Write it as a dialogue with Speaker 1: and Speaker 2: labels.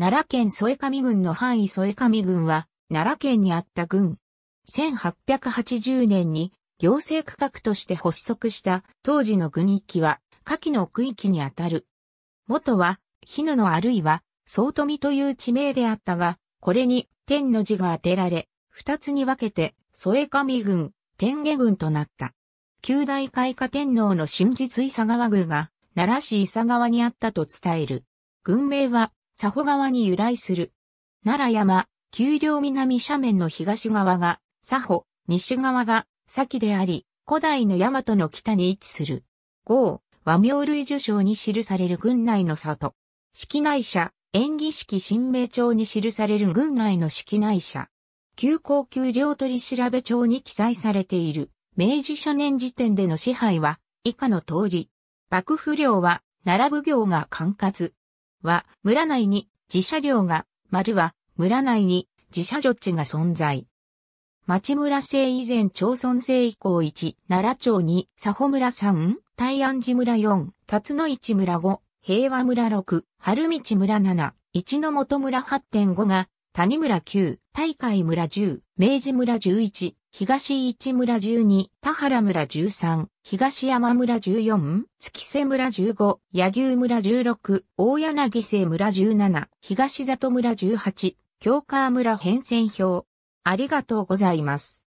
Speaker 1: 奈良県添上郡の範囲添上郡は、奈良県にあった郡。1880年に行政区画として発足した当時の郡域は、下記の区域にあたる。元は、日野のあるいは、総富という地名であったが、これに天の字が当てられ、二つに分けて、添上郡、天下郡となった。旧大開化天皇の春日伊佐川宮が、奈良市伊佐川にあったと伝える。郡名は、佐保川に由来する。奈良山、丘陵南斜面の東側が佐保、西側が先であり、古代の大和の北に位置する。豪、和名類受賞に記される軍内の里。式内社、演技式新名帳に記される軍内の式内社。旧高級領取調べ帳に記載されている明治初年時点での支配は以下の通り。幕府領は奈良奉行が管轄。は、村内に自社寮が、丸は、村内に自社女地が存在。町村制以前町村制以降1、奈良町2、佐保村3、大安寺村4、辰野市村5、平和村6、春道村7、一の本村8.5が谷村9、大会村10、明治村11、東市村12、田原村13、東山村14、月瀬村15、柳生村16、大柳瀬村17、東里村18、京川村変遷表。ありがとうござい
Speaker 2: ます。